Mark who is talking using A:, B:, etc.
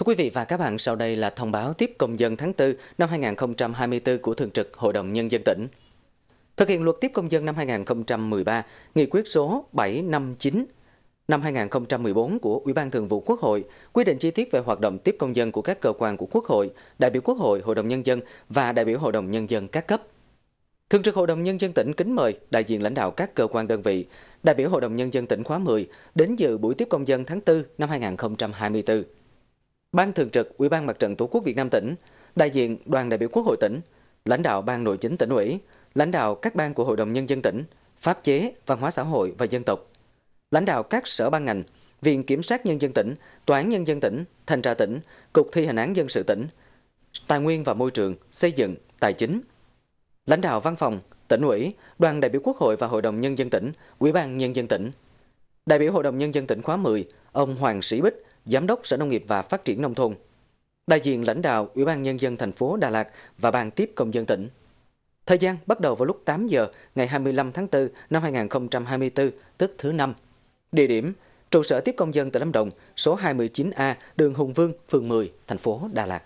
A: Thưa quý vị và các bạn, sau đây là thông báo tiếp công dân tháng 4 năm 2024 của Thường trực Hội đồng Nhân dân tỉnh. Thực hiện luật tiếp công dân năm 2013, nghị quyết số 759 năm 2014 của Ủy ban Thường vụ Quốc hội quy định chi tiết về hoạt động tiếp công dân của các cơ quan của Quốc hội, đại biểu Quốc hội, Hội đồng Nhân dân và đại biểu Hội đồng Nhân dân các cấp. Thường trực Hội đồng Nhân dân tỉnh kính mời đại diện lãnh đạo các cơ quan đơn vị, đại biểu Hội đồng Nhân dân tỉnh khóa 10 đến dự buổi tiếp công dân tháng 4 năm 2024. Ban thường trực Ủy ban Mặt trận Tổ quốc Việt Nam tỉnh, đại diện Đoàn đại biểu Quốc hội tỉnh, lãnh đạo Ban Nội chính tỉnh ủy, lãnh đạo các ban của Hội đồng nhân dân tỉnh, pháp chế, văn hóa xã hội và dân tộc, lãnh đạo các sở ban ngành, Viện Kiểm sát Nhân dân tỉnh, Tòa án Nhân dân tỉnh, Thanh tra tỉnh, Cục thi hành án dân sự tỉnh, Tài nguyên và Môi trường, Xây dựng, Tài chính, lãnh đạo văn phòng, tỉnh ủy, đoàn đại biểu Quốc hội và Hội đồng Nhân dân tỉnh, Ủy ban Nhân dân tỉnh. Đại biểu Hội đồng Nhân dân tỉnh khóa 10, ông Hoàng Sĩ Bích, Giám đốc Sở Nông nghiệp và Phát triển Nông thôn, đại diện lãnh đạo Ủy ban Nhân dân thành phố Đà Lạt và Ban tiếp công dân tỉnh. Thời gian bắt đầu vào lúc 8 giờ ngày 25 tháng 4 năm 2024, tức thứ năm. Địa điểm trụ sở tiếp công dân tại Lâm Đồng, số 29A, đường Hùng Vương, phường 10, thành phố Đà Lạt.